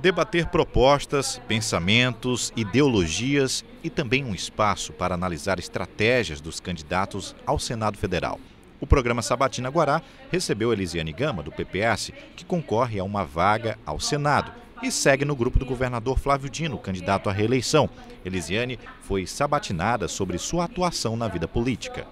debater propostas, pensamentos, ideologias e também um espaço para analisar estratégias dos candidatos ao Senado Federal. O programa Sabatina Guará recebeu Elisiane Gama, do PPS, que concorre a uma vaga ao Senado e segue no grupo do governador Flávio Dino, candidato à reeleição. Elisiane foi sabatinada sobre sua atuação na vida política.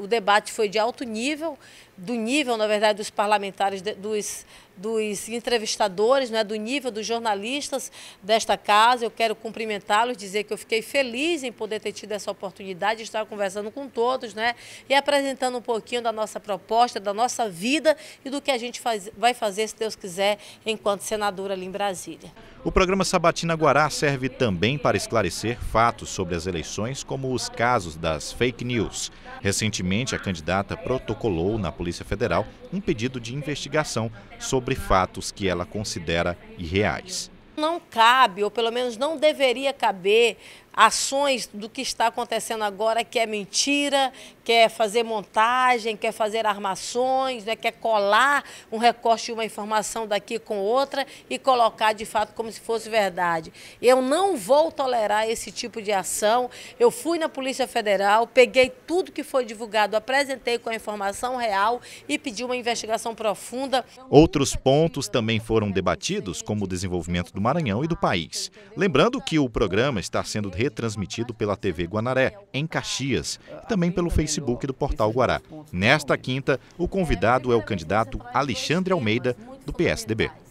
O debate foi de alto nível, do nível, na verdade, dos parlamentares, dos, dos entrevistadores, né, do nível dos jornalistas desta casa. Eu quero cumprimentá-los, dizer que eu fiquei feliz em poder ter tido essa oportunidade de estar conversando com todos né, e apresentando um pouquinho da nossa proposta, da nossa vida e do que a gente faz, vai fazer, se Deus quiser, enquanto senadora ali em Brasília. O programa Sabatina Guará serve também para esclarecer fatos sobre as eleições, como os casos das fake news. Recentemente, a candidata protocolou na Polícia Federal um pedido de investigação sobre fatos que ela considera irreais. Não cabe, ou pelo menos não deveria caber, ações do que está acontecendo agora, que é mentira, quer é fazer montagem, quer é fazer armações, né, quer é colar um recorte de uma informação daqui com outra e colocar de fato como se fosse verdade. Eu não vou tolerar esse tipo de ação. Eu fui na Polícia Federal, peguei tudo que foi divulgado, apresentei com a informação real e pedi uma investigação profunda. Outros pontos também foram debatidos, como o desenvolvimento do Maranhão e do país. Lembrando que o programa está sendo retransmitido pela TV Guanaré, em Caxias, e também pelo Facebook do Portal Guará. Nesta quinta, o convidado é o candidato Alexandre Almeida, do PSDB.